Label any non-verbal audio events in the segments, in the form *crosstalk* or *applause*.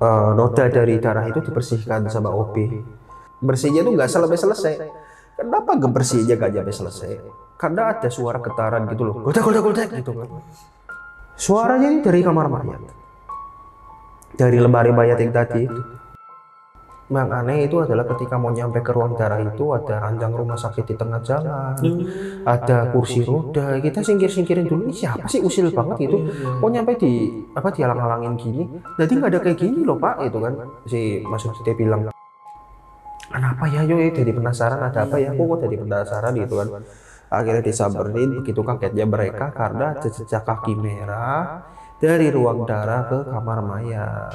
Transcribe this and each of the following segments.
uh, eh, noda dari darah itu dibersihkan sama OB. Bersihnya itu nggak selesai-selesai. Kenapa bersihnya gak sampai selesai? Karena ada suara getaran gitu loh. Godak, godak, godak gitu Suaranya ini dari kamar mayat. Dari lemari mayat yang tadi yang aneh itu adalah ketika mau nyampe ke ruang darah itu ada ranjang rumah sakit di tengah jalan, hmm. ada kursi roda. Kita singkir-singkirin dulu ini siapa sih usil banget gitu, Mau nyampe di apa dihalang-halangin gini. Jadi nggak ada kayak gini loh Pak itu kan si Mas Sutite bilang. Kenapa ya yo jadi penasaran ada apa ya? Kok jadi penasaran gitu kan. Akhirnya disamperin begitu kagetnya mereka karena jejak kaki merah dari ruang darah ke kamar mayat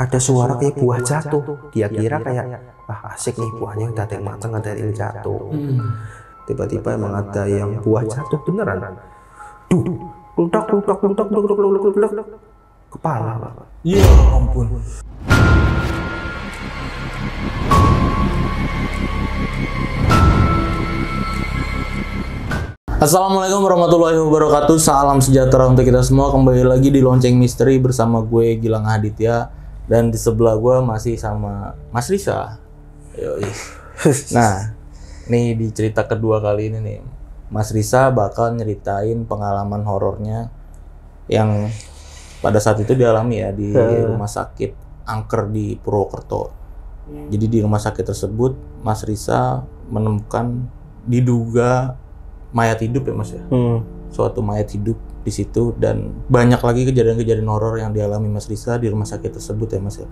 ada suara kayak buah jatuh. Dia kira kayak ah asik nih buahnya udah ada yang matang ada yang jatuh. Hmm. Tiba-tiba emang ada yang buah jatuh beneran. Duh, lutak lutak lutak lutak lutak lutak kepala pak. Ya ampun. Assalamualaikum warahmatullahi wabarakatuh Salam sejahtera untuk kita semua Kembali lagi di Lonceng Misteri bersama gue Gilang Aditya dan di sebelah gue masih sama Mas Risa. Yoi. *laughs* nah, nih di cerita kedua kali ini nih, Mas Risa bakal nyeritain pengalaman horornya yang pada saat itu dialami ya di rumah sakit angker di Purwokerto. Iya. Jadi di rumah sakit tersebut, Mas Risa menemukan diduga mayat hidup ya Mas ya. Hmm suatu mayat hidup di situ dan banyak lagi kejadian-kejadian horor yang dialami Mas Risa di rumah sakit tersebut ya Mas ya.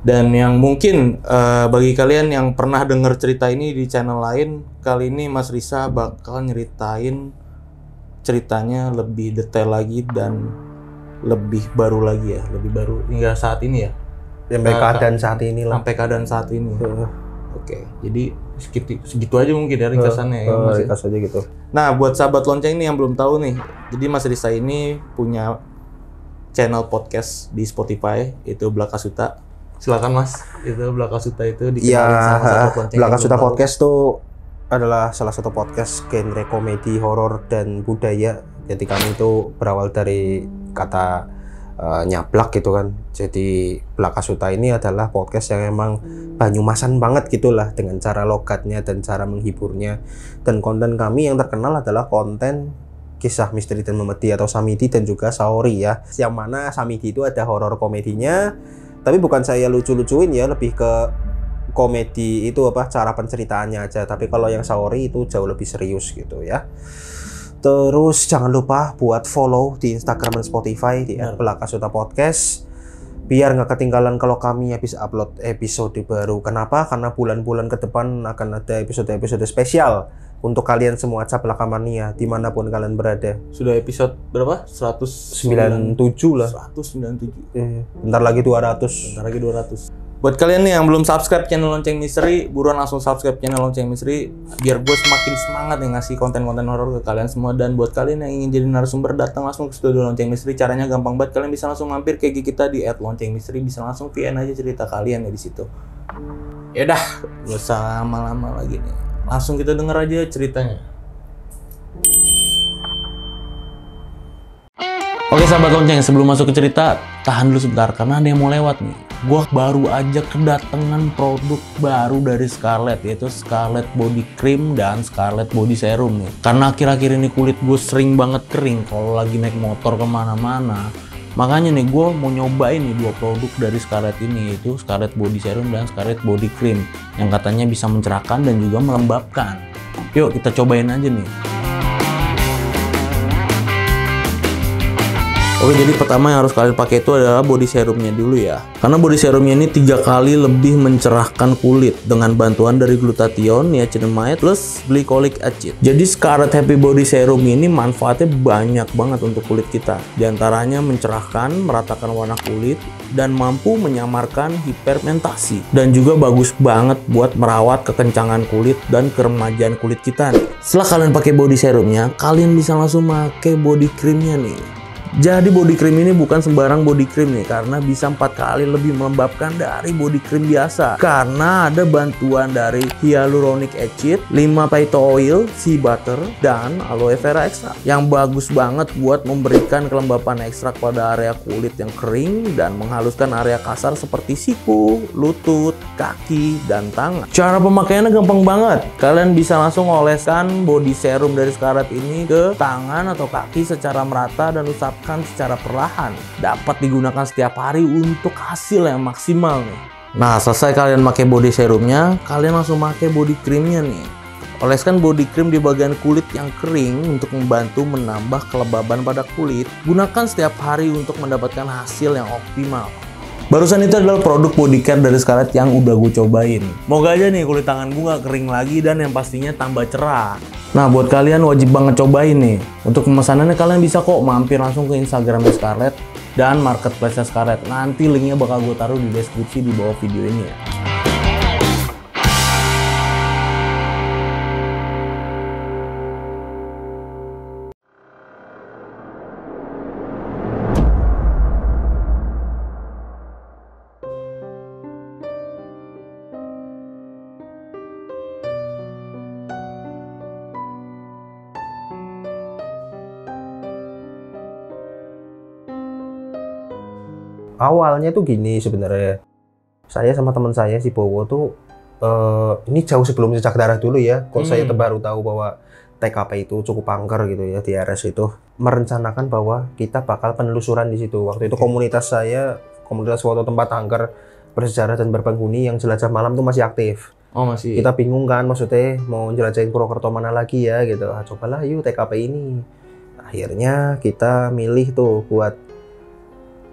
Dan yang mungkin uh, bagi kalian yang pernah dengar cerita ini di channel lain, kali ini Mas Risa bakal nyeritain ceritanya lebih detail lagi dan lebih baru lagi ya, lebih baru hingga saat ini ya. Sampai eh, keadaan saat ini lah. Sampai keadaan saat ini. Oke, okay. jadi segitu segitu aja mungkin ya ringkasannya uh, ya, eh, eh, masih. ringkas aja gitu nah buat sahabat lonceng ini yang belum tahu nih jadi Mas Risa ini punya channel podcast di Spotify itu Belakasuta silakan Mas itu Belakasuta itu di ya, sama Belakasuta podcast tahu. tuh adalah salah satu podcast genre komedi horor dan budaya jadi kami itu berawal dari kata uh, nyablak gitu kan. Jadi Blak Asuta ini adalah podcast yang emang hmm. Banyumasan banget gitulah dengan cara logatnya dan cara menghiburnya. Dan konten kami yang terkenal adalah konten kisah misteri dan memedi atau samidi dan juga saori ya. Yang mana samidi itu ada horor komedinya, tapi bukan saya lucu-lucuin ya, lebih ke komedi itu apa cara penceritaannya aja. Tapi kalau yang saori itu jauh lebih serius gitu ya. Terus jangan lupa buat follow di Instagram dan Spotify di @belakasuta @pelakasuta podcast biar nggak ketinggalan kalau kami habis upload episode baru. Kenapa? Karena bulan-bulan ke depan akan ada episode-episode spesial untuk kalian semua Caplaka dimanapun kalian berada. Sudah episode berapa? 197 lah. 197. Eh, iya. bentar lagi 200. Bentar lagi 200. Buat kalian nih yang belum subscribe channel Lonceng Misteri, buruan langsung subscribe channel Lonceng Misteri biar gue semakin semangat nih ngasih konten-konten horor ke kalian semua dan buat kalian yang ingin jadi narasumber datang langsung ke studio Lonceng Misteri. Caranya gampang banget, kalian bisa langsung mampir ke gigi kita di misteri bisa langsung VN aja cerita kalian ya di situ. Ya udah, gak usah lama-lama lagi nih. Langsung kita denger aja ceritanya. Oke sahabat lonceng, sebelum masuk ke cerita, tahan dulu sebentar karena ada yang mau lewat nih gue baru aja kedatangan produk baru dari Scarlett yaitu Scarlett Body Cream dan Scarlett Body Serum nih karena akhir-akhir ini kulit gue sering banget kering kalau lagi naik motor kemana-mana makanya nih gue mau nyobain nih dua produk dari Scarlett ini yaitu Scarlett Body Serum dan Scarlett Body Cream yang katanya bisa mencerahkan dan juga melembabkan yuk kita cobain aja nih Oke, jadi pertama yang harus kalian pakai itu adalah body serumnya dulu ya. Karena body serumnya ini tiga kali lebih mencerahkan kulit dengan bantuan dari glutathione, niacinamide, plus glycolic acid. Jadi Scarlet Happy Body Serum ini manfaatnya banyak banget untuk kulit kita. Di antaranya mencerahkan, meratakan warna kulit, dan mampu menyamarkan hiperpigmentasi. Dan juga bagus banget buat merawat kekencangan kulit dan keremajaan kulit kita nih. Setelah kalian pakai body serumnya, kalian bisa langsung pakai body creamnya nih. Jadi body cream ini bukan sembarang body cream nih ya, karena bisa empat kali lebih melembabkan dari body cream biasa karena ada bantuan dari hyaluronic acid, 5 phyto oil, sea butter dan aloe vera extra yang bagus banget buat memberikan kelembapan ekstrak pada area kulit yang kering dan menghaluskan area kasar seperti siku, lutut, kaki dan tangan. Cara pemakaiannya gampang banget. Kalian bisa langsung oleskan body serum dari sekarat ini ke tangan atau kaki secara merata dan usap kan secara perlahan dapat digunakan setiap hari untuk hasil yang maksimal nih. Nah, selesai kalian pakai body serumnya, kalian langsung pakai body creamnya nih. Oleskan body cream di bagian kulit yang kering untuk membantu menambah kelembaban pada kulit. Gunakan setiap hari untuk mendapatkan hasil yang optimal. Barusan itu adalah produk body care dari Scarlett yang udah gue cobain. Moga aja nih kulit tangan gue gak kering lagi dan yang pastinya tambah cerah. Nah buat kalian wajib banget cobain nih. Untuk pemesanannya kalian bisa kok mampir langsung ke Instagram Scarlett dan marketplace Scarlett. Nanti linknya bakal gue taruh di deskripsi di bawah video ini ya. awalnya tuh gini sebenarnya saya sama teman saya si Bowo tuh uh, ini jauh sebelum cecak darah dulu ya kok hmm. saya baru tahu bahwa TKP itu cukup angker gitu ya di RS itu merencanakan bahwa kita bakal penelusuran di situ waktu itu komunitas saya komunitas suatu tempat angker bersejarah dan berpenghuni yang jelajah malam tuh masih aktif Oh masih. Kita bingung kan maksudnya mau jelajahin Purwokerto mana lagi ya gitu. Ah, cobalah yuk TKP ini. Akhirnya kita milih tuh buat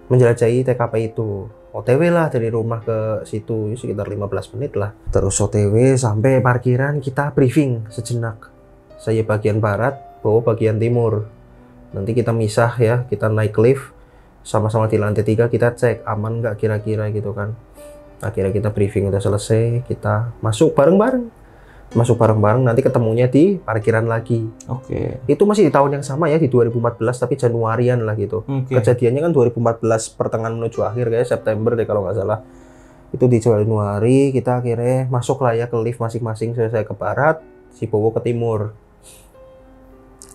menjelajahi TKP itu OTW lah dari rumah ke situ ya sekitar 15 menit lah terus OTW sampai parkiran kita briefing sejenak saya bagian barat bawa bagian timur nanti kita misah ya kita naik lift sama-sama di lantai tiga kita cek aman nggak kira-kira gitu kan akhirnya kita briefing udah selesai kita masuk bareng-bareng masuk bareng-bareng nanti ketemunya di parkiran lagi. Oke. Okay. Itu masih di tahun yang sama ya di 2014 tapi Januarian lah gitu. Okay. Kejadiannya kan 2014 pertengahan menuju akhir kayak September deh kalau nggak salah. Itu di Januari kita akhirnya masuk lah ya ke lift masing-masing saya ke barat, si Bowo ke timur.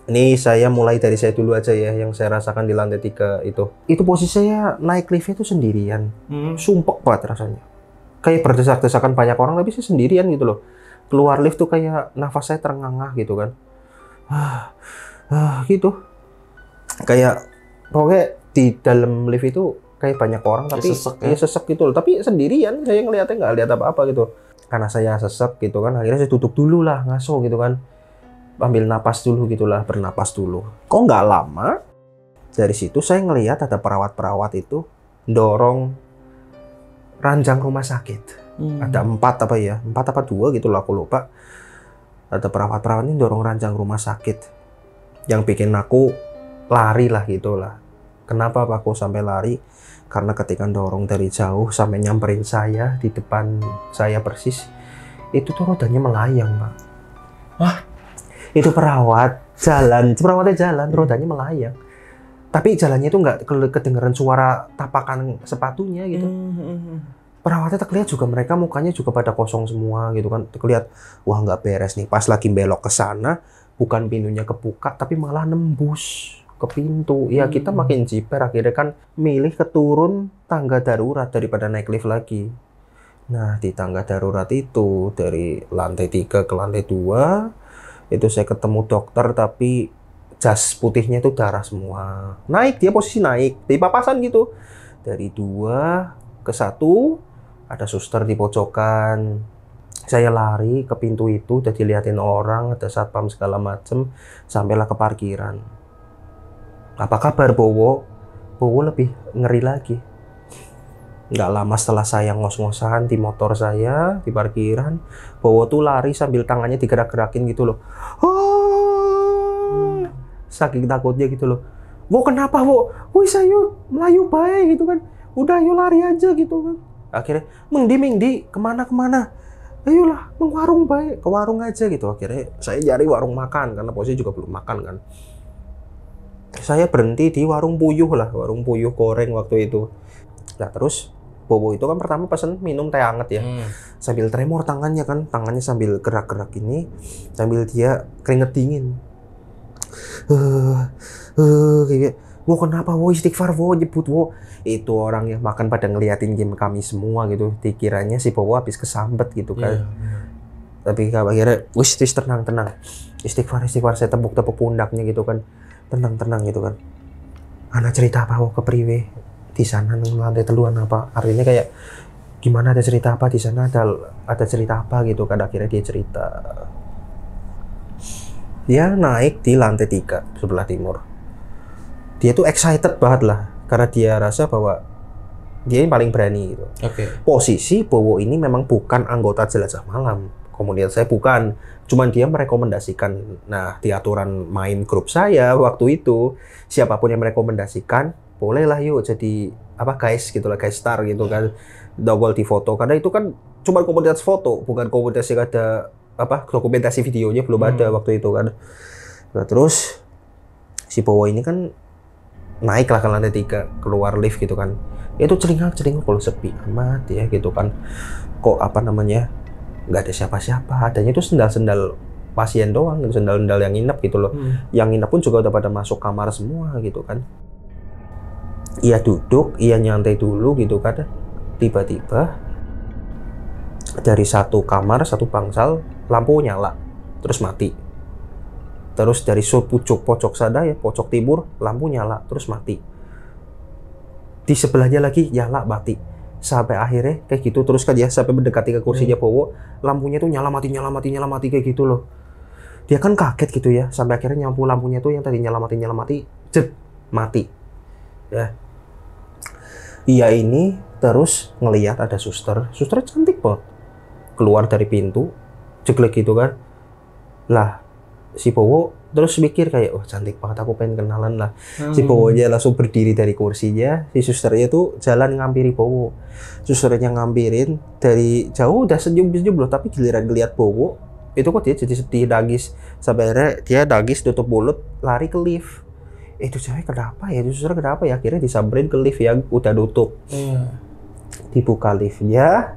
Ini saya mulai dari saya dulu aja ya yang saya rasakan di lantai tiga itu. Itu posisi saya naik lift itu sendirian. Hmm. Sumpek banget rasanya. Kayak berdesak-desakan banyak orang tapi saya sendirian gitu loh keluar lift tuh kayak nafas saya terengah-engah gitu kan ah, ah, gitu kayak pokoknya di dalam lift itu kayak banyak orang ya tapi ya sesek, ya. ya sesek gitu loh tapi sendirian saya ngeliatnya nggak lihat apa-apa gitu karena saya sesek gitu kan akhirnya saya tutup dulu lah ngaso gitu kan ambil napas dulu gitulah bernapas dulu kok nggak lama dari situ saya ngelihat ada perawat-perawat itu dorong ranjang rumah sakit hmm. ada empat apa ya empat apa dua gitu loh aku lupa ada perawat-perawat ini dorong ranjang rumah sakit yang bikin aku lari lah gitu lah kenapa aku sampai lari karena ketika dorong dari jauh sampai nyamperin saya di depan saya persis itu tuh rodanya melayang pak wah itu perawat jalan perawatnya jalan rodanya melayang tapi jalannya itu nggak kedengeran suara tapakan sepatunya gitu mm -hmm, hmm, hmm perawatnya terlihat juga mereka mukanya juga pada kosong semua gitu kan terlihat wah nggak beres nih pas lagi belok ke sana bukan pintunya kebuka tapi malah nembus ke pintu ya hmm. kita makin jiper akhirnya kan milih keturun tangga darurat daripada naik lift lagi nah di tangga darurat itu dari lantai 3 ke lantai 2 itu saya ketemu dokter tapi jas putihnya itu darah semua naik dia posisi naik di papasan gitu dari dua ke satu ada suster di pojokan saya lari ke pintu itu udah diliatin orang ada satpam segala macem sampailah ke parkiran apa kabar Bowo Bowo lebih ngeri lagi nggak lama setelah saya ngos-ngosan di motor saya di parkiran Bowo tuh lari sambil tangannya digerak-gerakin gitu loh oh, saking takutnya gitu loh Wo kenapa Wo? Wih saya melayu baik gitu kan udah yuk lari aja gitu kan akhirnya mengdi di kemana kemana ayolah ke warung baik ke warung aja gitu akhirnya saya cari warung makan karena posisi juga belum makan kan saya berhenti di warung puyuh lah warung puyuh goreng waktu itu nah terus Bobo itu kan pertama pesen minum teh hangat ya hmm. sambil tremor tangannya kan tangannya sambil gerak-gerak ini sambil dia keringet dingin uh, eh, uh, eh, kayak gitu Wo kenapa wo istighfar wo nyebut wo itu orang yang makan pada ngeliatin game kami semua gitu dikiranya si Bowo habis kesambet gitu kan yeah, iya, yeah. tapi akhirnya wis tis tenang tenang istighfar istighfar saya tepuk tepuk pundaknya gitu kan tenang tenang gitu kan anak cerita apa wo ke priwe di sana lantai teluan apa artinya kayak gimana ada cerita apa di sana ada ada cerita apa gitu kan akhirnya dia cerita dia naik di lantai tiga sebelah timur dia tuh excited banget lah karena dia rasa bahwa dia ini paling berani gitu. Oke. Okay. Posisi Bowo ini memang bukan anggota jelajah malam. Kemudian saya bukan, cuman dia merekomendasikan. Nah, di aturan main grup saya waktu itu, siapapun yang merekomendasikan, bolehlah yuk jadi apa guys gitulah guys star gitu kan double di foto karena itu kan cuma komunitas foto bukan komunitas yang ada apa dokumentasi videonya belum hmm. ada waktu itu kan nah terus si Bowo ini kan naik lah ke lantai tiga keluar lift gitu kan ya itu celingak ceringak kalau sepi amat ya gitu kan kok apa namanya nggak ada siapa-siapa adanya itu sendal-sendal pasien doang sendal-sendal yang nginep gitu loh hmm. yang nginep pun juga udah pada masuk kamar semua gitu kan ia duduk ia nyantai dulu gitu kan tiba-tiba dari satu kamar satu bangsal lampu nyala terus mati Terus dari pucuk pojok sana ya, pojok timur, lampu nyala, terus mati. Di sebelahnya lagi nyala mati. Sampai akhirnya kayak gitu terus kan ya sampai mendekati ke kursinya hmm. Powo, lampunya tuh nyala mati, nyala mati, nyala mati kayak gitu loh. Dia kan kaget gitu ya, sampai akhirnya nyampu lampunya tuh yang tadi nyala mati, nyala mati, jet mati. Ya. Iya ini terus ngelihat ada suster, suster cantik banget. Keluar dari pintu, jeglek gitu kan. Lah, si Bowo terus mikir kayak oh cantik banget aku pengen kenalan lah hmm. si Bowo aja langsung berdiri dari kursinya si susternya tuh jalan ngampiri Bowo susternya ngampirin dari jauh udah senyum-senyum loh tapi giliran ngeliat Bowo itu kok dia jadi sedih nangis sampai akhirnya dia nangis tutup mulut lari ke lift eh, itu cewek kenapa ya itu suster kenapa ya akhirnya disamperin ke lift yang udah tutup hmm. Iya. dibuka liftnya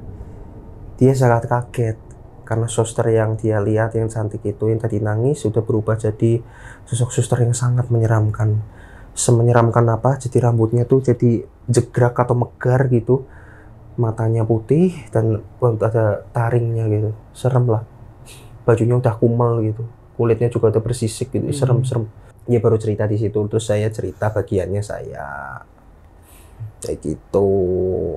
dia sangat kaget karena suster yang dia lihat yang cantik itu yang tadi nangis sudah berubah jadi sosok suster yang sangat menyeramkan semenyeramkan apa jadi rambutnya tuh jadi jegrak atau megar gitu matanya putih dan ada taringnya gitu serem lah bajunya udah kumel gitu kulitnya juga udah bersisik gitu hmm. serem serem ya baru cerita di situ terus saya cerita bagiannya saya kayak gitu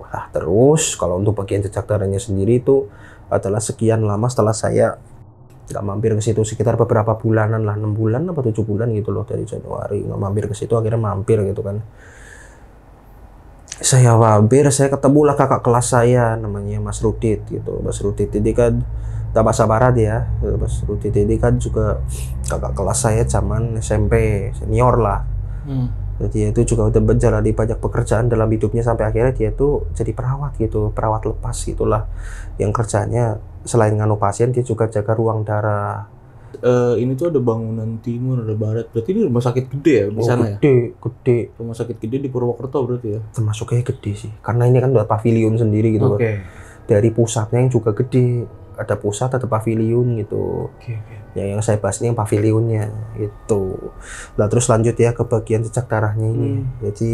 lah terus kalau untuk bagian jejak darahnya sendiri itu adalah sekian lama setelah saya nggak mampir ke situ sekitar beberapa bulanan lah enam bulan apa tujuh bulan gitu loh dari Januari nggak mampir ke situ akhirnya mampir gitu kan saya mampir saya ketemu lah kakak kelas saya namanya Mas Rudit gitu Mas Rudit ini kan tak bahasa barat ya Mas Rudit ini kan juga kakak kelas saya zaman SMP senior lah hmm jadi itu juga udah di banyak pekerjaan dalam hidupnya sampai akhirnya dia itu jadi perawat gitu perawat lepas itulah yang kerjanya selain nganu pasien dia juga jaga ruang darah uh, ini tuh ada bangunan timur, ada barat. Berarti ini rumah sakit gede ya di oh, sana gede, ya? Gede, gede. Rumah sakit gede di Purwokerto berarti ya? Termasuknya gede sih. Karena ini kan udah pavilion sendiri gitu. Oke. Okay. Dari pusatnya yang juga gede. Ada pusat, ada pavilion gitu. Oke, okay, yang yang saya bahas ini yang pavilionnya itu lah terus lanjut ya ke bagian cecak darahnya ini hmm. jadi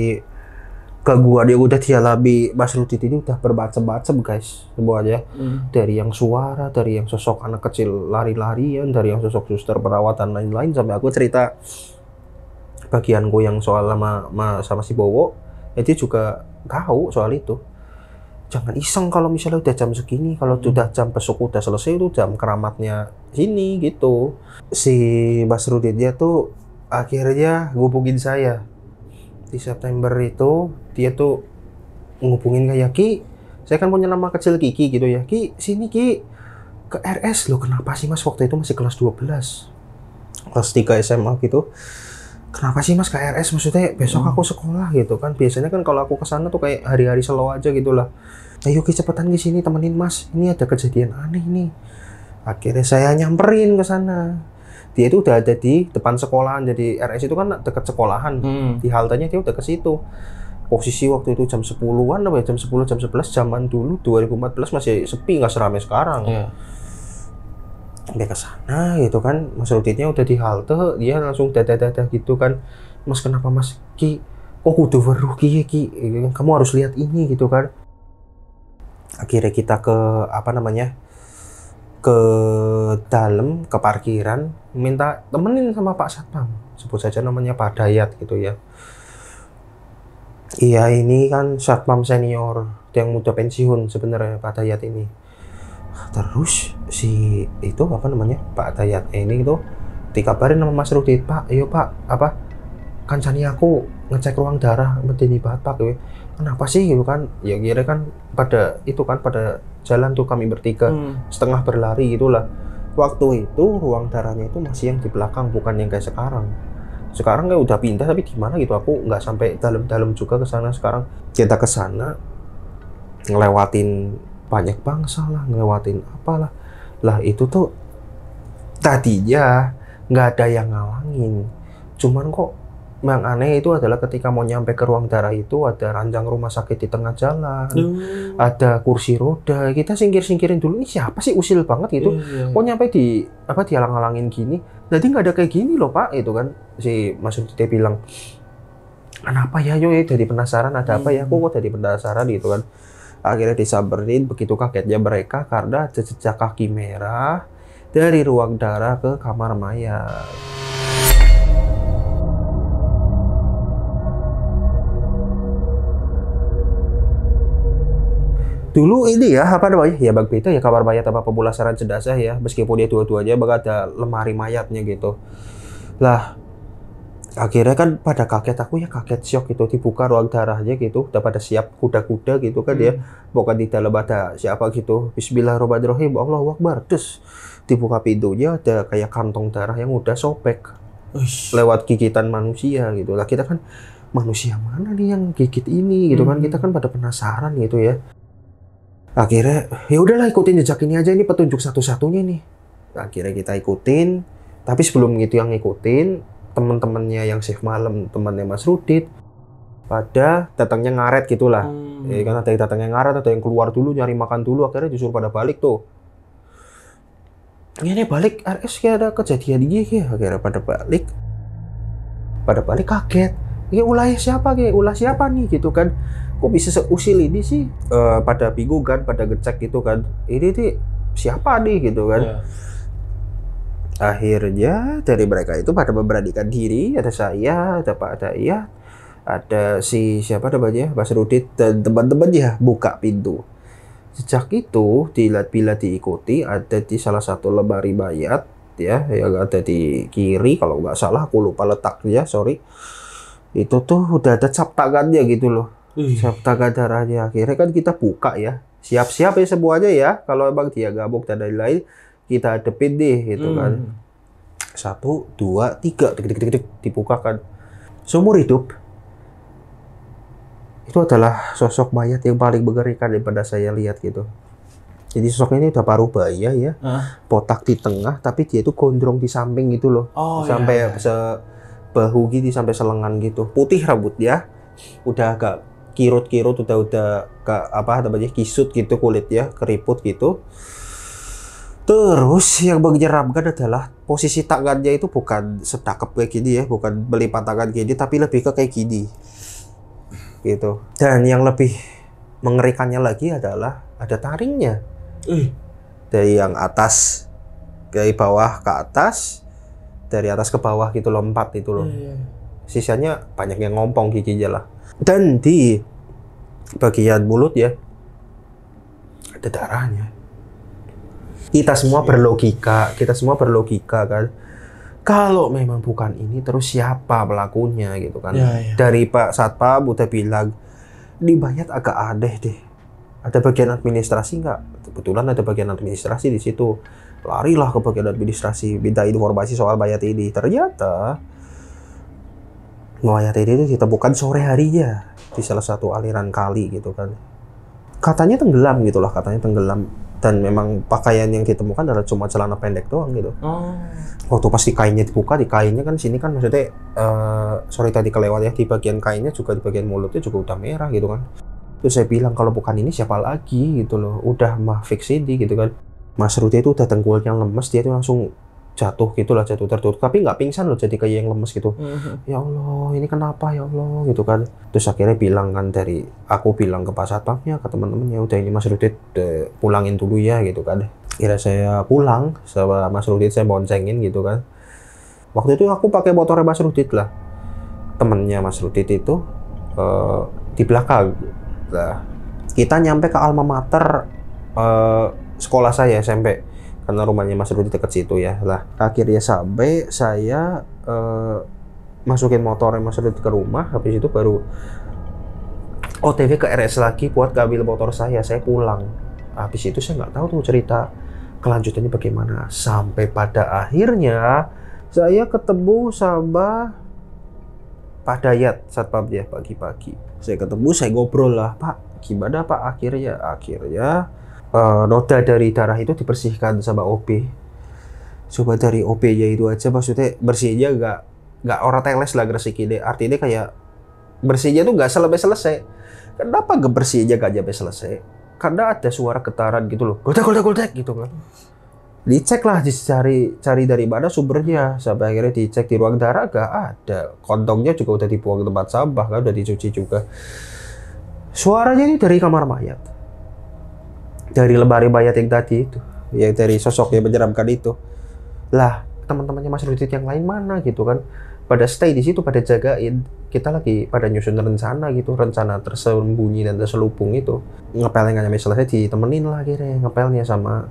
gua dia udah dia lebih Mas Rudi ini udah berbacem-bacem guys semuanya hmm. dari yang suara dari yang sosok anak kecil lari-larian dari yang sosok suster perawatan lain-lain sampai aku cerita bagian gua yang soal sama sama si Bowo ya juga tahu soal itu jangan iseng kalau misalnya udah jam segini kalau hmm. udah jam besok udah selesai itu jam keramatnya sini gitu si Basrudin dia tuh akhirnya ngubungin saya di September itu dia tuh ngubungin kayak Ki saya kan punya nama kecil Kiki gitu ya Ki sini Ki ke RS lo kenapa sih mas waktu itu masih kelas 12 kelas 3 SMA gitu kenapa sih mas KRS maksudnya besok hmm. aku sekolah gitu kan biasanya kan kalau aku kesana tuh kayak hari-hari slow aja gitu lah ayo nah, kecepatan cepetan di sini temenin mas ini ada kejadian aneh nih akhirnya saya nyamperin ke sana dia itu udah ada di depan sekolahan jadi RS itu kan dekat sekolahan hmm. di haltenya dia udah ke situ posisi waktu itu jam 10-an apa ya jam 10 jam 11 zaman dulu 2014 masih sepi nggak seramai sekarang yeah sampai ke sana gitu kan Mas udah di halte dia langsung dadah dadah gitu kan Mas kenapa Mas Ki kok kudu weruh Ki Ki kamu harus lihat ini gitu kan akhirnya kita ke apa namanya ke dalam ke parkiran minta temenin sama Pak Satpam sebut saja namanya Pak Dayat gitu ya iya ini kan Satpam senior yang muda pensiun sebenarnya Pak Dayat ini terus si itu apa namanya Pak Dayat ini itu dikabarin sama Mas Rudi Pak ayo Pak apa kancani aku ngecek ruang darah medeni Pak ya gitu. kenapa sih gitu kan ya kira kan pada itu kan pada jalan tuh kami bertiga hmm. setengah berlari itulah waktu itu ruang darahnya itu masih yang di belakang bukan yang kayak sekarang sekarang kayak udah pindah tapi gimana gitu aku nggak sampai dalam-dalam juga ke sana sekarang kita ke sana ngelewatin banyak bangsa lah ngelewatin apalah lah itu tuh tadinya nggak ada yang ngalangin, cuman kok yang aneh itu adalah ketika mau nyampe ke ruang darah itu ada ranjang rumah sakit di tengah jalan, mm. ada kursi roda. Kita singkir-singkirin dulu ini siapa sih usil banget gitu. mm. Iya. yeah, Kok nyampe di apa dihalang-halangin gini? Jadi nggak ada kayak gini loh Pak itu kan si Mas dia bilang. Kenapa ya yo jadi penasaran ada apa ya? Kok kok jadi penasaran gitu kan. Akhirnya disamperin begitu kagetnya mereka karena jejak kaki merah dari ruang darah ke kamar mayat. dulu ini ya apa namanya ya bang Peter ya kamar mayat apa pemulasaran jenazah ya meskipun dia ya dua-duanya ada lemari mayatnya gitu lah akhirnya kan pada kaget aku ya kaget syok gitu dibuka ruang darahnya gitu udah pada siap kuda-kuda gitu kan ya. hmm. ya bukan di dalam ada siapa gitu Bismillahirrahmanirrahim Allah Akbar terus dibuka pintunya ada kayak kantong darah yang udah sobek Uish. lewat gigitan manusia gitu lah kita kan manusia mana nih yang gigit ini gitu hmm. kan kita kan hmm. pada penasaran gitu ya akhirnya ya udahlah ikutin jejak ini aja ini petunjuk satu-satunya nih akhirnya kita ikutin tapi sebelum itu yang ngikutin teman-temannya yang shift malam temannya Mas Rudit pada datangnya ngaret gitulah hmm. ya kan ada yang datangnya ngaret ada yang keluar dulu nyari makan dulu akhirnya justru pada balik tuh ini balik RS kayak ada kejadian gini ya akhirnya pada balik pada balik kaget ini iya, ulah siapa kayak ulah siapa nih gitu kan kok bisa seusil ini sih uh, pada bingung kan pada gecek gitu kan ini siapa nih gitu kan yeah akhirnya dari mereka itu pada memberanikan diri ada saya ada Pak iya ada si siapa namanya Mas Rudit dan teman teman ya buka pintu sejak itu dilihat bila diikuti ada di salah satu lemari mayat ya yang ada di kiri kalau nggak salah aku lupa letaknya sorry itu tuh udah ada cap tangannya gitu loh cap tangan darahnya akhirnya kan kita buka ya siap-siap ya semuanya ya kalau emang dia gabung dan lain-lain kita ada deh gitu hmm. kan satu dua tiga dik dik dik dik dibukakan seumur hidup itu adalah sosok mayat yang paling mengerikan daripada saya lihat gitu jadi sosoknya ini udah paruh baya ya huh? botak di tengah tapi dia itu gondrong di samping gitu loh oh, iya, sampai iya, iya. se bahu gitu sampai selengan gitu putih rambut ya udah agak kirut-kirut udah udah ke apa namanya kisut gitu kulit ya keriput gitu Terus yang menyeramkan adalah posisi tangannya itu bukan sedakep kayak gini ya, bukan melipat tangan gini, tapi lebih ke kayak gini. Gitu. Dan yang lebih mengerikannya lagi adalah ada taringnya. Uh. Dari yang atas, dari bawah ke atas, dari atas ke bawah gitu lompat itu loh. Uh. Sisanya banyak yang ngompong giginya lah. Dan di bagian mulut ya, ada darahnya kita semua iya. berlogika, kita semua berlogika kan. Kalau memang bukan ini, terus siapa pelakunya gitu kan? Yeah, yeah. Dari Pak Satpam udah bilang di banyak agak aneh deh. Ada bagian administrasi nggak? Kebetulan ada bagian administrasi di situ. Larilah ke bagian administrasi, minta informasi soal Bayat ini. Ternyata mayat ini itu ditemukan sore harinya di salah satu aliran kali gitu kan. Katanya tenggelam gitulah, katanya tenggelam dan memang pakaian yang ditemukan adalah cuma celana pendek doang gitu. Oh. Waktu pasti kainnya dibuka, di kainnya kan sini kan maksudnya uh, sorry tadi kelewat ya di bagian kainnya juga di bagian mulutnya juga udah merah gitu kan. Terus saya bilang kalau bukan ini siapa lagi gitu loh. Udah mah fix ini gitu kan. Mas Rudy itu udah tenggulnya lemes dia itu langsung jatuh gitulah jatuh tertutup tapi nggak pingsan loh jadi kayak yang lemes gitu mm-hmm. ya allah ini kenapa ya allah gitu kan terus akhirnya bilang kan dari aku bilang ke pak satpamnya ke teman-teman ya udah ini mas Rudit pulangin dulu ya gitu kan kira saya pulang sama mas Rudit saya boncengin gitu kan waktu itu aku pakai motornya mas Rudit lah temennya mas Rudit itu uh, di belakang nah, kita nyampe ke alma mater uh, sekolah saya SMP karena rumahnya Mas Rudi dekat situ ya lah akhirnya sampai saya uh, masukin motornya Mas Rudi ke rumah habis itu baru OTW ke RS lagi buat ngambil motor saya saya pulang habis itu saya nggak tahu tuh cerita kelanjutannya bagaimana sampai pada akhirnya saya ketemu sama Pak Dayat satpam dia ya, pagi-pagi saya ketemu saya ngobrol lah Pak gimana Pak akhirnya akhirnya uh, noda dari darah itu dibersihkan sama OP. coba dari op nya itu aja maksudnya bersihnya nggak nggak orang teles lah gresik ini artinya kayak bersihnya tuh nggak selesai selesai kenapa gak bersihnya gak sampai selesai karena ada suara getaran gitu loh goldek goldek goldek gitu kan dicek lah dicari cari dari mana sumbernya sampai akhirnya dicek di ruang darah gak ada kondongnya juga udah dibuang ke tempat sampah kan udah dicuci juga suaranya ini dari kamar mayat dari lebari bayat yang tadi itu ya dari sosok yang menyeramkan itu lah teman-temannya Mas Rudit yang lain mana gitu kan pada stay di situ pada jagain kita lagi pada nyusun rencana gitu rencana tersembunyi dan terselubung itu ngepelnya nggak nyampe selesai ditemenin lah akhirnya ngepelnya sama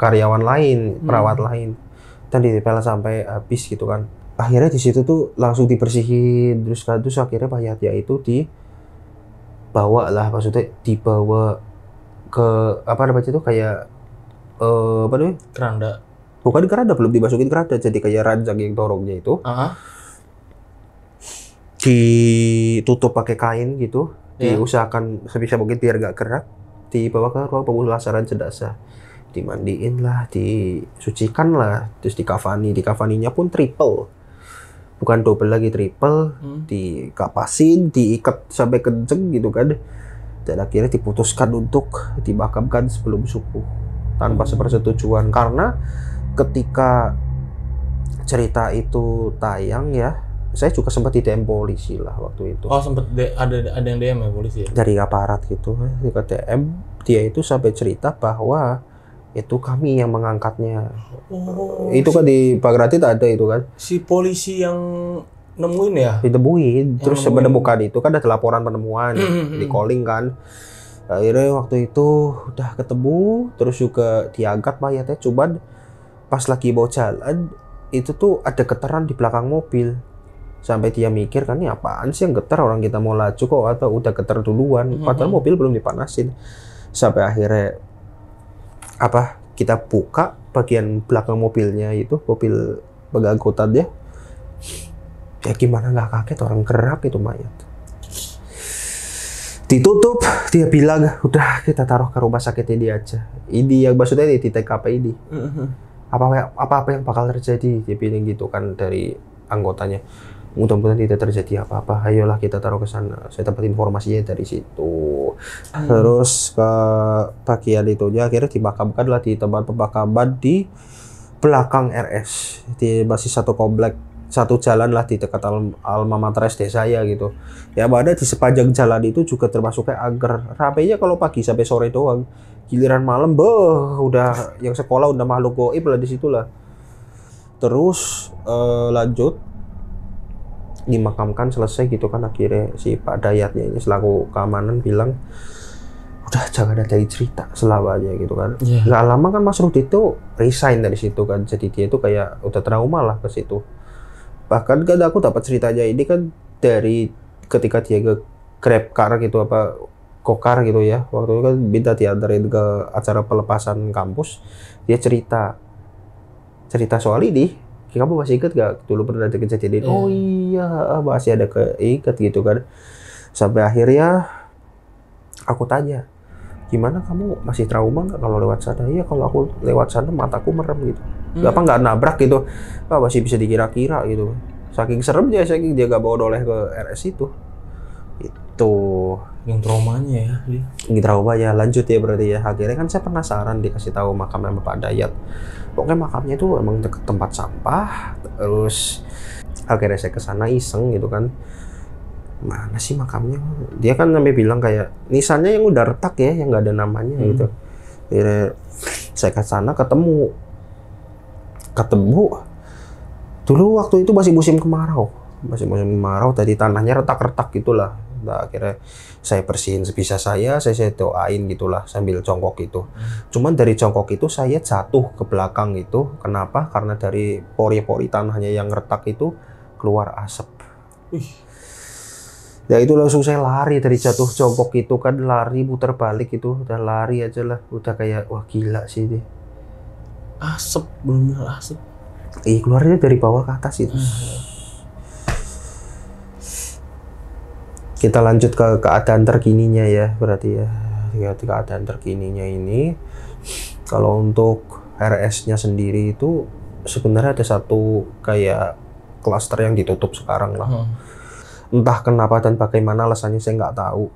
karyawan lain hmm. perawat hmm. lain dan ditempel sampai habis gitu kan akhirnya di situ tuh langsung dibersihin terus terus akhirnya bayat ya itu di dibawa lah maksudnya dibawa ke apa namanya itu kayak eh apa namanya? Keranda. Bukan keranda, belum dimasukin keranda, jadi kayak ranjang yang dorongnya itu. Uh-huh. Ditutup pakai kain gitu, yeah. diusahakan sebisa mungkin biar gak gerak, dibawa ke ruang pemulasaran jenazah dimandiin lah, disucikan lah, terus di kafani, di kafaninya pun triple, bukan double lagi triple, hmm. dikapasin, diikat sampai kenceng gitu kan, dan akhirnya diputuskan untuk dimakamkan sebelum subuh tanpa hmm. karena ketika cerita itu tayang ya saya juga sempat di DM polisi lah waktu itu. Oh sempat ada ada yang DM ya polisi ya? Dari aparat gitu eh, ke DM dia itu sampai cerita bahwa itu kami yang mengangkatnya. Oh, itu kan si, kan di Gratit ada itu kan? Si polisi yang nemuin ya ditemuin terus nemuin. menemukan itu kan ada laporan penemuan hmm, hmm, hmm. di calling kan akhirnya waktu itu udah ketemu terus juga diangkat mayatnya cuman pas lagi mau jalan itu tuh ada getaran di belakang mobil sampai dia mikir kan ini apaan sih yang getar orang kita mau laju kok atau udah getar duluan padahal mobil belum dipanasin sampai akhirnya apa kita buka bagian belakang mobilnya itu mobil pengangkutan ya ya gimana nggak kaget orang gerak itu mayat ditutup dia bilang udah kita taruh ke rumah sakit ini aja ini yang maksudnya ini di TKP ini mm-hmm. apa apa apa yang bakal terjadi dia bilang gitu kan dari anggotanya mudah-mudahan tidak terjadi apa-apa ayolah kita taruh ke sana saya dapat informasinya dari situ hmm. terus ke bagian itu itunya akhirnya dimakamkan lah di tempat pemakaman di belakang RS di masih satu komplek satu jalan lah di dekat al alma mater SD saya ya, gitu. Ya pada di sepanjang jalan itu juga termasuk kayak rapi Rapenya kalau pagi sampai sore doang. Giliran malam beuh udah yang sekolah udah makhluk goib lah di lah Terus eh, lanjut dimakamkan selesai gitu kan akhirnya si Pak Dayatnya ini selaku keamanan bilang udah jangan ada dari cerita selamanya gitu kan yeah. nggak lama kan Mas Rudi itu resign dari situ kan jadi dia itu kayak udah trauma lah ke situ bahkan kan aku dapat ceritanya ini kan dari ketika dia ke grab car gitu apa kokar gitu ya waktu itu kan minta diantarin ke acara pelepasan kampus dia cerita cerita soal ini kamu masih ingat gak dulu pernah ada kejadian ini? Oh iya. iya, masih ada keinget gitu kan. Sampai akhirnya aku tanya, gimana kamu masih trauma nggak kalau lewat sana? Iya kalau aku lewat sana mataku merem gitu hmm. apa nggak nabrak gitu apa masih bisa dikira-kira gitu saking serem dia saking dia gak bawa doleh ke RS itu itu yang traumanya ya dia yang trauma ya lanjut ya berarti ya akhirnya kan saya penasaran dikasih tahu makamnya Bapak Dayat pokoknya makamnya itu emang deket tempat sampah terus akhirnya saya kesana iseng gitu kan mana sih makamnya dia kan sampai bilang kayak nisannya yang udah retak ya yang nggak ada namanya hmm. gitu akhirnya saya kesana ketemu ketemu dulu waktu itu masih musim kemarau masih musim kemarau tadi tanahnya retak-retak gitulah nah, akhirnya saya bersihin sebisa saya saya, saya doain gitulah sambil jongkok itu cuman dari jongkok itu saya jatuh ke belakang itu kenapa karena dari pori-pori tanahnya yang retak itu keluar asap ya itu langsung saya lari dari jatuh jongkok itu kan lari putar balik itu udah lari aja lah udah kayak wah gila sih deh asap bener asap iya eh, keluarnya dari bawah ke atas itu kita lanjut ke keadaan terkininya ya berarti ya ya keadaan terkininya ini kalau untuk RS-nya sendiri itu sebenarnya ada satu kayak klaster yang ditutup sekarang lah hmm. entah kenapa dan bagaimana alasannya saya nggak tahu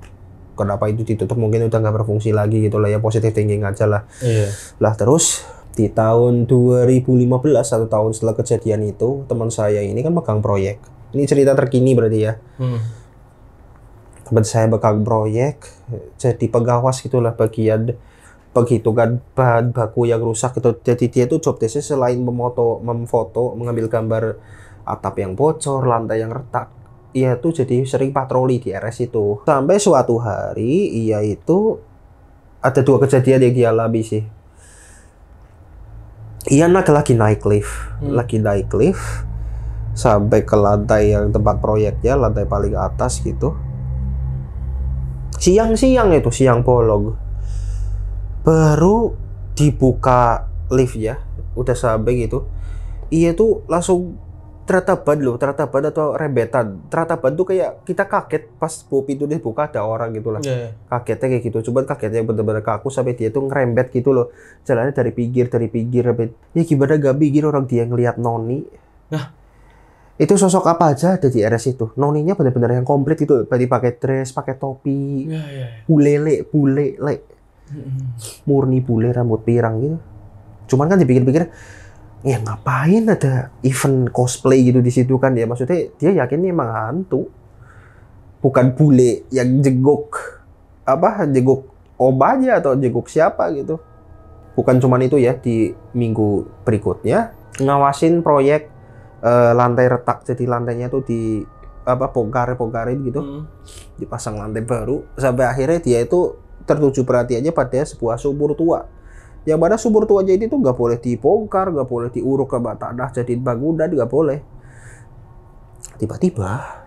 kenapa itu ditutup mungkin udah nggak berfungsi lagi gitu lah ya positif thinking aja lah yeah. lah terus di tahun 2015 satu tahun setelah kejadian itu teman saya ini kan megang proyek ini cerita terkini berarti ya hmm. teman saya megang proyek jadi pegawas gitulah bagian begitu kan bahan baku yang rusak itu. jadi dia itu job desknya selain memoto memfoto mengambil gambar atap yang bocor lantai yang retak ia itu jadi sering patroli di RS itu sampai suatu hari ia itu ada dua kejadian yang dialami sih Iya nak lagi naik lift, hmm. laki naik lift sampai ke lantai yang tempat proyeknya, lantai paling atas gitu. Siang-siang itu, siang polong. Baru dibuka lift ya, udah sampai gitu. Iya tuh langsung teratapan loh, teratapan atau rebetan. Teratapan tuh kayak kita kaget pas pop itu dibuka ada orang gitu lah. Yeah, iya. Kagetnya kayak gitu. Cuman kagetnya bener-bener kaku sampai dia tuh ngerembet gitu loh. Jalannya dari pinggir, dari pinggir, rembet. Ya gimana gak pinggir orang dia ngelihat Noni. Nah. Itu sosok apa aja ada di RS itu. Noninya bener-bener yang komplit gitu. Tadi pakai dress, pakai topi. Yeah, yeah, yeah. bule, le. Mm -hmm. Murni bule rambut pirang gitu. Cuman kan dipikir-pikir, ya ngapain ada event cosplay gitu di situ kan ya maksudnya dia yakin ini emang hantu bukan bule yang jegok apa jegok obanya atau jegok siapa gitu bukan cuman itu ya di minggu berikutnya ngawasin proyek uh, lantai retak jadi lantainya tuh di apa pogare pogarin gitu hmm. dipasang lantai baru sampai akhirnya dia itu tertuju perhatiannya pada sebuah sumur tua yang pada subur tua jadi itu nggak boleh dibongkar nggak boleh diuruk ke tanah jadi bangunan nggak boleh tiba-tiba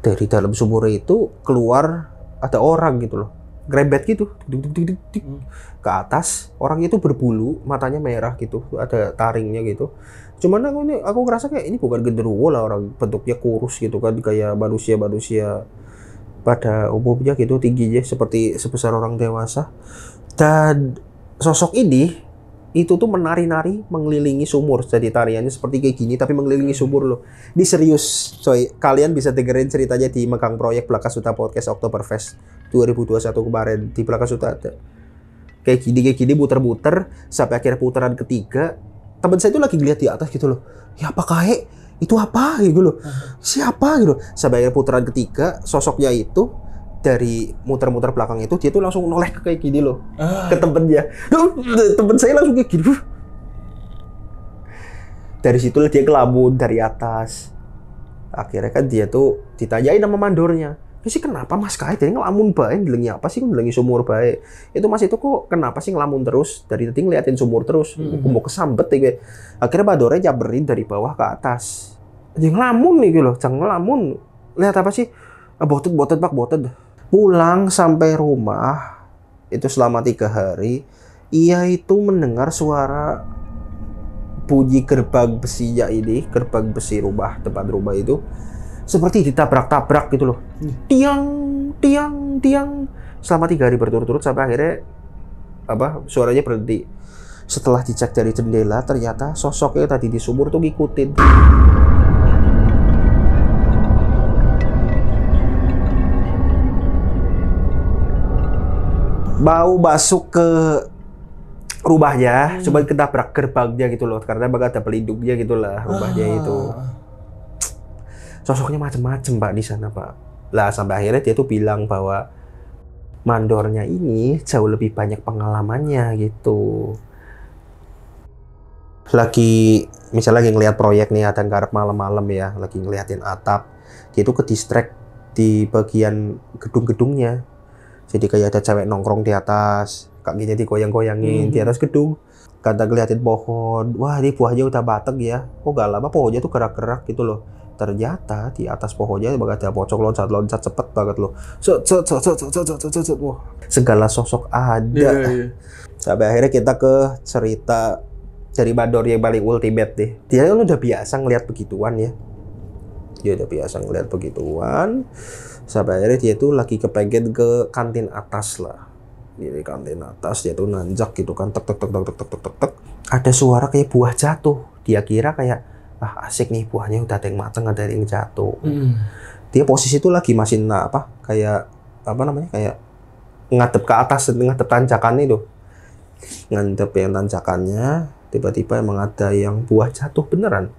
dari dalam sumur itu keluar ada orang gitu loh grebet gitu hmm. ke atas orang itu berbulu matanya merah gitu ada taringnya gitu cuman aku ini aku ngerasa kayak ini bukan genderuwo lah orang bentuknya kurus gitu kan kayak manusia manusia pada umumnya gitu tingginya seperti sebesar orang dewasa dan sosok ini itu tuh menari-nari mengelilingi sumur. Jadi tariannya seperti kayak gini tapi mengelilingi hmm. sumur loh. Di serius coy. Kalian bisa dengerin ceritanya di megang Proyek belakang suta Podcast Oktoberfest 2021 kemarin di suta ada. Kayak gini kayak gini muter-muter sampai akhir putaran ketiga teman saya itu lagi lihat di atas gitu loh. Ya apa kayak itu apa gitu loh. Hmm. Siapa gitu. Sampai akhir putaran ketiga sosoknya itu dari muter-muter belakang itu dia tuh langsung noleh ke kayak gini loh ah. ke temennya temen saya langsung kayak gini dari situ dia kelamun dari atas akhirnya kan dia tuh ditanyain sama mandornya ini sih kenapa mas kait ini ngelamun baik ngelengi apa sih ngelengi sumur baik itu mas itu kok kenapa sih ngelamun terus dari tadi ngeliatin sumur terus mm -hmm. mau kesambet ya akhirnya mandornya jabarin dari bawah ke atas dia ngelamun nih gitu loh jangan ngelamun lihat apa sih ah, botet botet pak botet Pulang sampai rumah itu selama tiga hari, ia itu mendengar suara puji gerbang besinya ini, gerbang besi rumah tempat rumah itu seperti ditabrak-tabrak gitu loh. Hmm. Tiang, tiang, tiang selama tiga hari berturut-turut sampai akhirnya apa suaranya berhenti setelah dicek dari jendela ternyata sosoknya tadi di sumur tuh ngikutin bau masuk ke rumahnya hmm. cuman ketabrak gerbangnya gitu loh karena bakal ada pelindungnya gitu lah rumahnya ah. itu sosoknya macem-macem pak di sana pak lah sampai akhirnya dia tuh bilang bahwa mandornya ini jauh lebih banyak pengalamannya gitu lagi misalnya lagi ngelihat proyek nih ada garap malam-malam ya lagi ngeliatin atap dia tuh ke distract di bagian gedung-gedungnya jadi kayak ada cewek nongkrong di atas kakinya digoyang-goyangin hmm. di mhm. atas gedung kata ngeliatin pohon wah ini buahnya udah batang ya kok gak lama pohonnya tuh gerak-gerak gitu loh ternyata di atas pohonnya bakal ada pocong loncat-loncat cepet banget loh wah segala sosok ada yeah, yeah. sampai akhirnya kita ke cerita dari Bador yang paling ultimate deh dia kan udah biasa ngelihat begituan ya dia udah biasa ngelihat begituan sampai akhirnya dia tuh lagi kepengen ke kantin atas lah jadi kantin atas dia tuh nanjak gitu kan tek tek tek tek tek tek tek tek ada suara kayak buah jatuh dia kira kayak ah asik nih buahnya udah ada yang mateng ada yang jatuh hmm. dia posisi tuh lagi masih nah, apa kayak apa namanya kayak ngadep ke atas ngadep tanjakan itu ngadep yang tanjakannya tiba-tiba emang ada yang buah jatuh beneran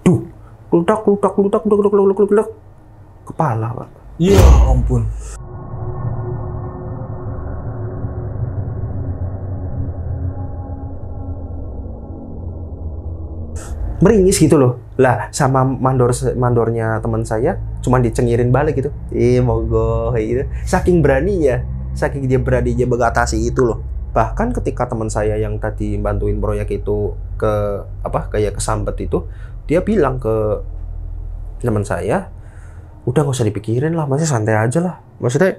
duh klutak klutak klutak klutak klutak klutak kepala pak Ya ampun. meringis gitu loh lah sama mandor mandornya teman saya cuman dicengirin balik gitu ih monggo gitu saking beraninya saking dia berani dia mengatasi itu loh bahkan ketika teman saya yang tadi bantuin proyek itu ke apa kayak kesambet itu dia bilang ke teman saya udah nggak usah dipikirin lah masih santai aja lah maksudnya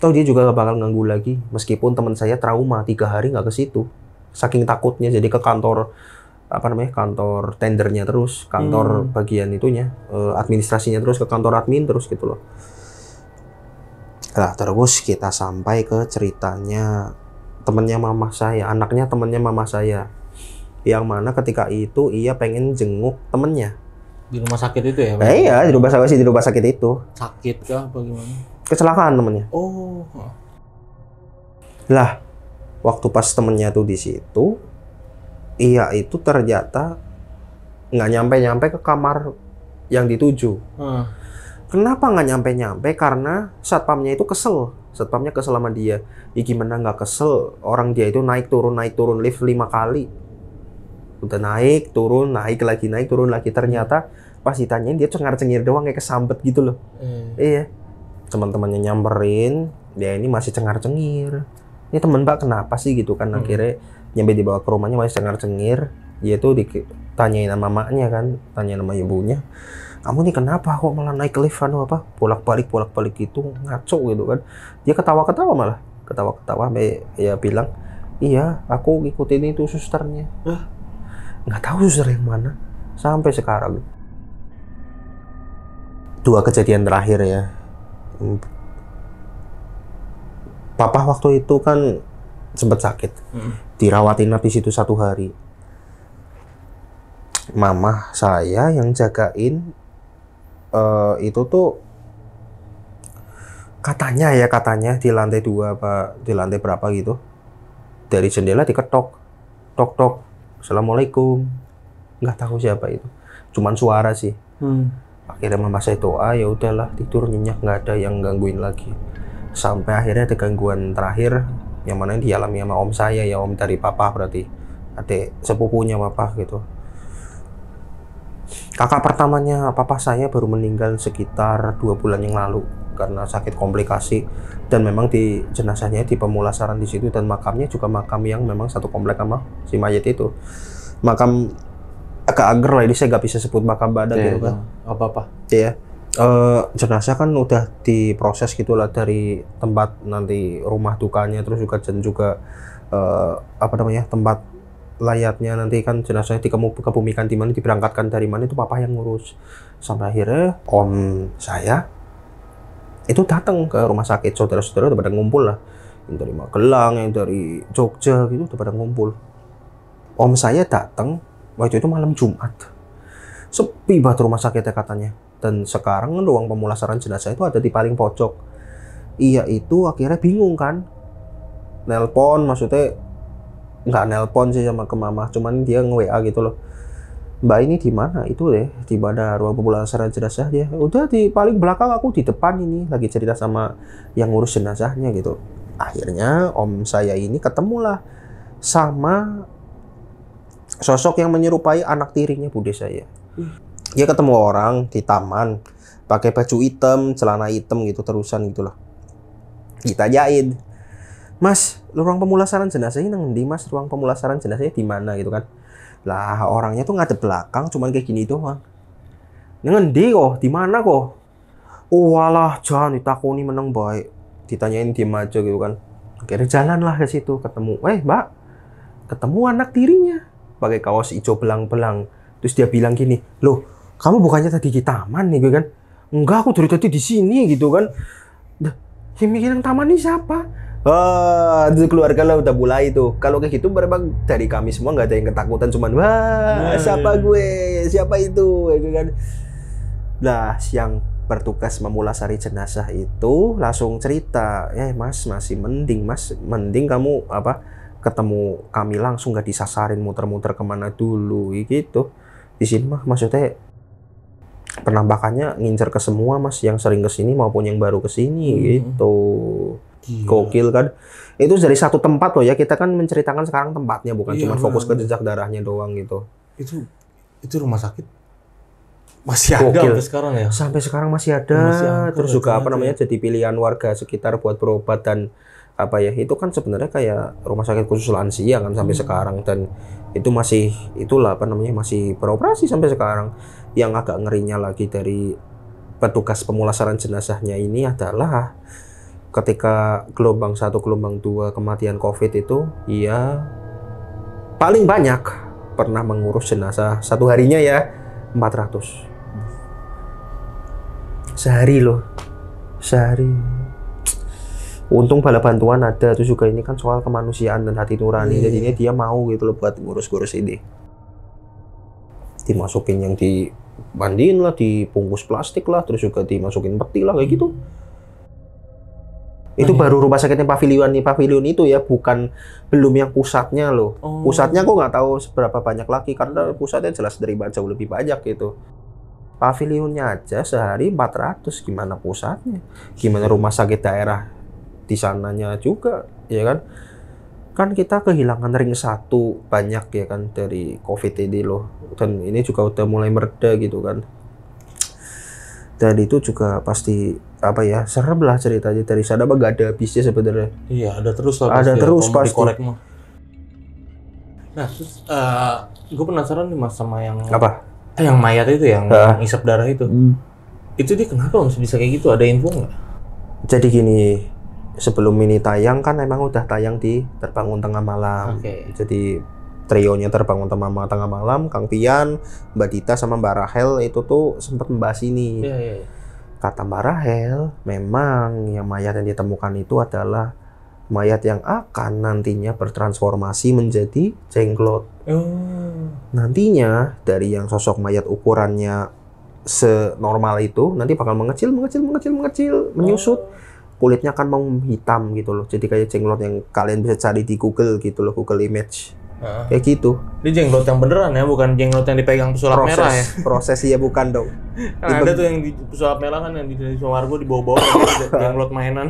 tau dia juga gak bakal ganggu lagi meskipun teman saya trauma tiga hari nggak ke situ saking takutnya jadi ke kantor apa namanya kantor tendernya terus kantor hmm. bagian itunya eh, administrasinya terus ke kantor admin terus gitu loh Nah, terus kita sampai ke ceritanya temennya mama saya, anaknya temennya mama saya. Yang mana ketika itu ia pengen jenguk temennya. Di rumah sakit itu ya? Eh, iya, di rumah sakit sih di rumah sakit itu. Sakit kah apa gimana? Kecelakaan temennya. Oh. Lah, waktu pas temennya tuh di situ, iya itu ternyata nggak nyampe-nyampe ke kamar yang dituju. Hmm. Kenapa nggak nyampe-nyampe? Karena satpamnya itu kesel. Satpamnya kesel sama dia. Ya gimana nggak kesel? Orang dia itu naik turun naik turun lift lima kali udah naik turun naik lagi naik turun lagi ternyata pas ditanyain dia cengar cengir doang kayak kesambet gitu loh hmm. iya teman-temannya nyamperin dia ini masih cengar cengir ini teman mbak kenapa sih gitu kan hmm. akhirnya nyampe dibawa ke rumahnya masih cengar cengir dia tuh ditanyain sama mamanya kan tanya nama ibunya kamu ini kenapa kok malah naik ke lift anu apa bolak balik bolak balik gitu ngaco gitu kan dia ketawa ketawa malah ketawa ketawa ya bilang iya aku ngikutin itu susternya nggak tahu suster yang mana sampai sekarang dua kejadian terakhir ya hmm. papa waktu itu kan sempat sakit hmm. dirawatin habis itu satu hari mama saya yang jagain uh, itu tuh katanya ya katanya di lantai dua apa di lantai berapa gitu dari jendela diketok tok tok assalamualaikum nggak tahu siapa itu cuman suara sih hmm. akhirnya mama saya doa ya udahlah tidur nyenyak nggak ada yang gangguin lagi sampai akhirnya ada gangguan terakhir yang mana yang dialami sama om saya ya om dari papa berarti adik sepupunya papa gitu kakak pertamanya papa saya baru meninggal sekitar dua bulan yang lalu karena sakit komplikasi dan memang di jenazahnya di pemulasaran di situ dan makamnya juga makam yang memang satu komplek sama si mayat itu makam agak ager lah ini saya nggak bisa sebut makam badan yeah, gitu kan iya. apa apa iya yeah. Uh, jenazah kan udah diproses gitulah dari tempat nanti rumah dukanya terus juga dan juga uh, apa namanya tempat layatnya nanti kan jenazahnya dikebumikan di mana diberangkatkan dari mana itu papa yang ngurus sampai akhirnya om saya itu datang ke rumah sakit saudara-saudara udah pada ngumpul lah yang dari Magelang yang dari Jogja gitu udah pada ngumpul om saya datang waktu itu malam Jumat sepi banget rumah sakitnya katanya dan sekarang ruang pemulasaran jenazah itu ada di paling pojok iya itu akhirnya bingung kan nelpon maksudnya nggak nelpon sih sama ke mama cuman dia nge WA gitu loh Mbak ini di mana? Itu deh, di mana ruang pemulasaran jenazah dia. Udah di paling belakang aku di depan ini lagi cerita sama yang ngurus jenazahnya gitu. Akhirnya om saya ini ketemulah sama sosok yang menyerupai anak tirinya bude saya. Hmm. Dia ketemu orang di taman pakai baju hitam, celana hitam gitu terusan gitulah kita jahit "Mas, ruang pemulasaran jenazahnya nang di Mas? Ruang pemulasaran jenazahnya di mana?" gitu kan lah orangnya tuh ngadep belakang cuman kayak gini doang ngendi kok di mana kok oh walah jangan ini menang baik ditanyain diem aja gitu kan akhirnya jalan lah ke situ ketemu eh mbak ketemu anak tirinya pakai kaos hijau belang-belang terus dia bilang gini loh kamu bukannya tadi di taman nih gitu kan enggak aku dari tadi di sini gitu kan yang mikirin taman ini siapa Wah, itu keluarga lah udah mulai tuh. Kalau kayak gitu memang dari kami semua nggak ada yang ketakutan, cuman wah nah, iya, siapa iya. gue, siapa itu, gitu kan. Nah, siang bertugas memulasari jenazah itu langsung cerita, ya eh, mas masih mending mas, mending kamu apa ketemu kami langsung gak disasarin muter-muter kemana dulu gitu. Di sini mah maksudnya penampakannya ngincer ke semua mas yang sering ke sini maupun yang baru kesini hmm. gitu Gila. Gokil kan. Itu dari satu tempat loh ya. Kita kan menceritakan sekarang tempatnya bukan iya, cuma fokus ke jejak darahnya doang gitu. Itu itu rumah sakit masih ada Gokil. sampai sekarang ya. Sampai sekarang masih ada. Masih Terus juga apa namanya ya. jadi pilihan warga sekitar buat berobat dan apa ya itu kan sebenarnya kayak rumah sakit khusus lansia kan sampai hmm. sekarang dan itu masih itulah apa namanya masih beroperasi sampai sekarang yang agak ngerinya lagi dari petugas pemulasaran jenazahnya ini adalah ketika gelombang satu gelombang dua kematian COVID itu ia paling banyak pernah mengurus jenazah satu harinya ya 400 sehari loh sehari untung bala bantuan ada terus juga ini kan soal kemanusiaan dan hati nurani jadi iya, jadinya iya. dia mau gitu loh buat ngurus-ngurus ini dimasukin yang di dimandiin lah dibungkus plastik lah terus juga dimasukin peti lah kayak gitu itu oh, iya. baru rumah sakitnya pavilion nih pavilion itu ya, bukan belum yang pusatnya loh. Oh. Pusatnya kok nggak tahu seberapa banyak lagi karena pusatnya jelas dari jauh lebih banyak gitu. Pavilionnya aja sehari 400 gimana pusatnya? Gimana rumah sakit daerah di sananya juga, ya kan? Kan kita kehilangan ring satu banyak ya kan dari COVID ini loh. Dan ini juga udah mulai mereda gitu kan dan itu juga pasti apa ya serem lah ceritanya dari sana mah gak ada habisnya sebenarnya iya ada terus lah ada ya, terus ya, pasti korek nah terus uh, eh, gue penasaran nih mas sama yang apa eh, yang mayat itu yang uh. isap darah itu hmm. itu dia kenapa masih bisa kayak gitu ada info nggak jadi gini sebelum ini tayang kan emang udah tayang di terbangun tengah malam okay. jadi trionya terbangun tengah, tengah malam Kang Pian Mbak Dita sama Mbak Rahel itu tuh sempat membahas ini yeah, yeah, yeah. kata Mbak Rahel memang yang mayat yang ditemukan itu adalah mayat yang akan nantinya bertransformasi menjadi jenglot oh. nantinya dari yang sosok mayat ukurannya senormal itu nanti bakal mengecil mengecil mengecil mengecil menyusut oh kulitnya akan menghitam gitu loh jadi kayak jenglot yang kalian bisa cari di Google gitu loh Google Image Kayak gitu. Ini jenglot yang beneran ya, bukan jenglot yang dipegang pesulap proses, merah ya. Proses iya bukan dong. Kan ada tuh yang di pesulap merah kan yang di di bawah-bawah, bawa gitu. *laughs* jenglot mainan.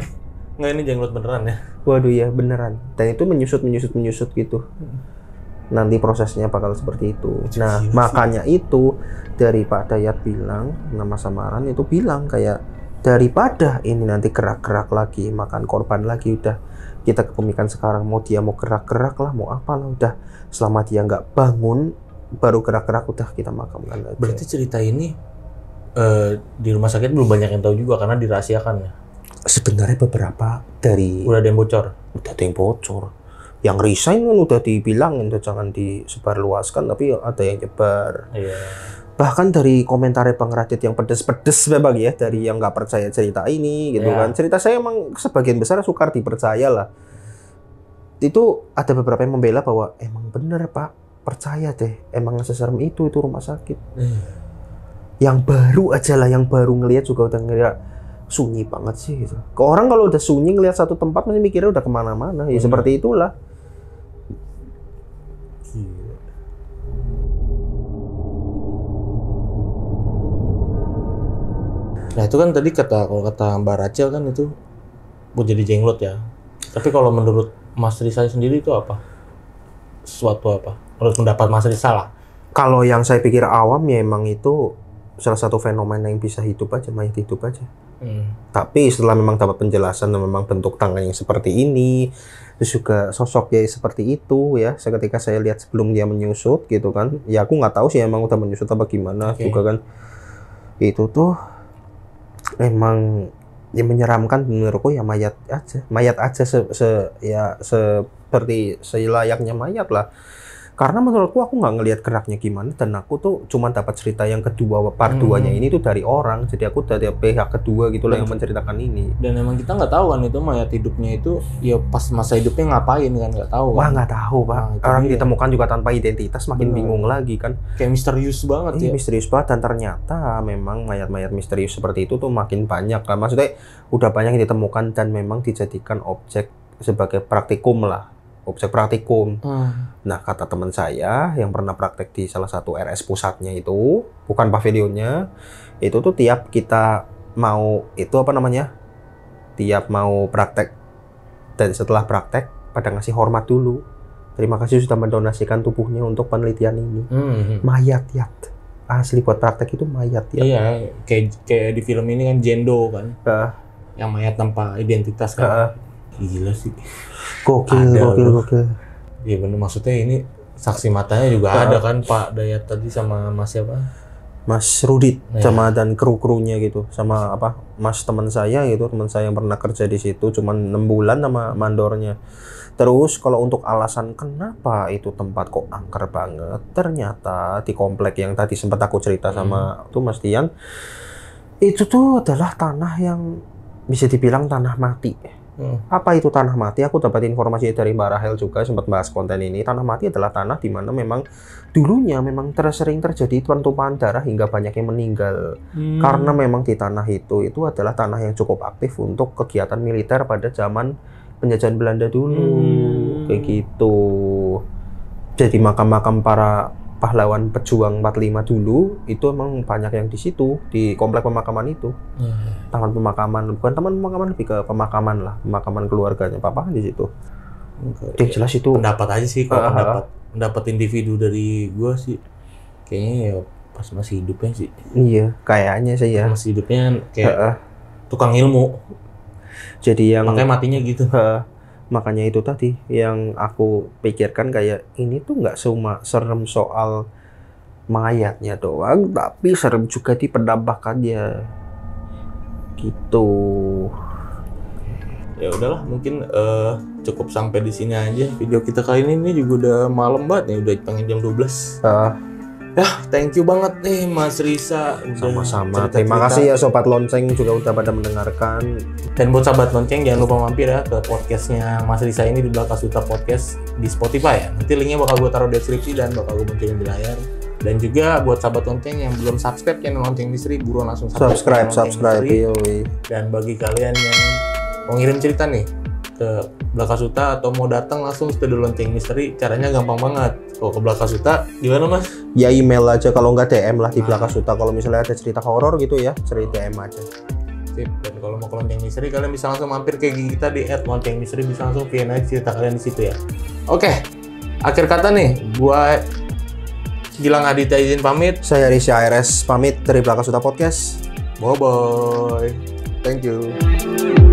Enggak ini jenglot beneran ya. Waduh ya beneran. Dan itu menyusut menyusut menyusut gitu. Hmm. Nanti prosesnya bakal seperti itu. Iya nah, iya makanya itu dari Pak Dayat bilang nama samaran itu bilang kayak daripada ini nanti gerak-gerak lagi makan korban lagi udah kita kepemilikan sekarang mau dia mau gerak-gerak lah mau apa lah udah selama dia nggak bangun baru gerak-gerak udah kita makamkan aja. berarti cerita ini uh, di rumah sakit belum banyak yang tahu juga karena dirahasiakan ya sebenarnya beberapa dari udah ada yang bocor udah ada yang bocor yang resign kan udah dibilang tuh jangan disebarluaskan tapi ada yang nyebar iya bahkan dari komentar Bang Radit yang pedes-pedes memang ya dari yang nggak percaya cerita ini gitu yeah. kan cerita saya emang sebagian besar sukar dipercaya lah itu ada beberapa yang membela bahwa emang bener pak percaya deh emang seserem itu itu rumah sakit mm. yang baru aja lah yang baru ngelihat juga udah ngeliat sunyi banget sih gitu. Ke orang kalau udah sunyi ngelihat satu tempat masih mikirnya udah kemana-mana ya mm. seperti itulah Nah itu kan tadi kata kalau kata Mbak Rachel kan itu buat jadi jenglot ya. Tapi kalau menurut Mas Rizal sendiri itu apa? Suatu apa? Menurut pendapat Mas Rizal lah. Kalau yang saya pikir awam ya emang itu salah satu fenomena yang bisa hidup aja, mayat hidup aja. Hmm. Tapi setelah memang dapat penjelasan dan memang bentuk tangan yang seperti ini, terus juga sosok ya seperti itu ya. Seketika saya lihat sebelum dia menyusut gitu kan, ya aku nggak tahu sih emang udah menyusut apa gimana okay. juga kan. Itu tuh memang yang menyeramkan menurutku ya mayat aja mayat aja se, se ya seperti selayaknya mayat lah karena menurutku aku nggak ngelihat geraknya gimana dan aku tuh cuma dapat cerita yang kedua part hmm. duanya hmm. ini tuh dari orang jadi aku dari pihak kedua gitu loh yang menceritakan ini dan emang kita nggak tahu kan itu mayat hidupnya itu ya pas masa hidupnya ngapain kan nggak tahu kan? wah nggak tahu pak nah, orang dia. ditemukan juga tanpa identitas makin Bener. bingung lagi kan kayak misterius banget ini iya, ya misterius banget dan ternyata memang mayat-mayat misterius seperti itu tuh makin banyak kan maksudnya udah banyak yang ditemukan dan memang dijadikan objek sebagai praktikum lah objek praktikum hmm Nah, kata teman saya yang pernah praktek di salah satu RS pusatnya itu, bukan pavilionnya, itu tuh tiap kita mau itu apa namanya? Tiap mau praktek dan setelah praktek pada ngasih hormat dulu. Terima kasih sudah mendonasikan tubuhnya untuk penelitian ini. Hmm. Mayat ya. Asli buat praktek itu mayat ya. Iya, kayak kayak di film ini kan Jendo kan. Uh. Yang mayat tanpa identitas kan. Uh. Gila sih. Gokil, Ada gokil, gokil. Iya benar maksudnya ini saksi matanya juga Pak, ada kan Pak Dayat tadi sama Mas siapa? Mas Rudit nah, sama ya. dan kru-krunya gitu sama apa Mas teman saya gitu teman saya yang pernah kerja di situ cuma enam bulan sama mandornya terus kalau untuk alasan kenapa itu tempat kok angker banget ternyata di komplek yang tadi sempat aku cerita hmm. sama tuh Mas Dian, itu tuh adalah tanah yang bisa dibilang tanah mati Hmm. Apa itu tanah mati? Aku dapat informasi dari Mbak Rahel juga sempat bahas konten ini. Tanah mati adalah tanah di mana memang dulunya memang sering terjadi pertumpahan darah hingga banyak yang meninggal. Hmm. Karena memang di tanah itu itu adalah tanah yang cukup aktif untuk kegiatan militer pada zaman penjajahan Belanda dulu. Hmm. Kayak gitu. Jadi makam-makam para pahlawan pejuang 45 dulu itu emang banyak yang di situ di komplek pemakaman itu hmm. taman pemakaman bukan taman pemakaman lebih ke pemakaman lah pemakaman keluarganya papa di situ okay. yang jelas itu pendapat aja sih kalau uh, pendapat pendapat individu dari gua sih kayaknya ya pas masih hidupnya sih iya kayaknya sih ya masih hidupnya kan kayak uh, tukang ilmu jadi yang makanya matinya gitu uh, makanya itu tadi yang aku pikirkan kayak ini tuh nggak cuma serem soal mayatnya doang tapi serem juga di penambakannya gitu ya udahlah mungkin uh, cukup sampai di sini aja video kita kali ini juga udah malam banget nih udah pengen jam 12 belas uh, Ya, thank you banget nih Mas Risa. Sama-sama. Terima kasih ya sobat lonceng juga udah pada mendengarkan. Dan buat sahabat lonceng jangan lupa mampir ya ke podcastnya Mas Risa ini di Belakang Suta Podcast di Spotify ya. Nanti linknya bakal gue taruh di deskripsi dan bakal gue munculin di layar. Dan juga buat sahabat lonceng yang belum subscribe channel Lonceng Misteri, buruan langsung subscribe. Subscribe, subscribe. Dan bagi kalian yang mau ngirim cerita nih, ke Suta atau mau datang langsung studio lonceng misteri caranya gampang banget kalau ke Suta gimana mas? ya email aja kalau nggak DM lah di nah. Suta kalau misalnya ada cerita horor gitu ya cerita oh. DM aja Sip. dan kalau mau ke lonceng misteri kalian bisa langsung mampir ke gigi kita di at lonceng misteri bisa langsung via cerita kalian di situ ya oke okay. akhir kata nih gua Gilang Aditya izin pamit saya Risha RS pamit dari Suta Podcast bye bye thank you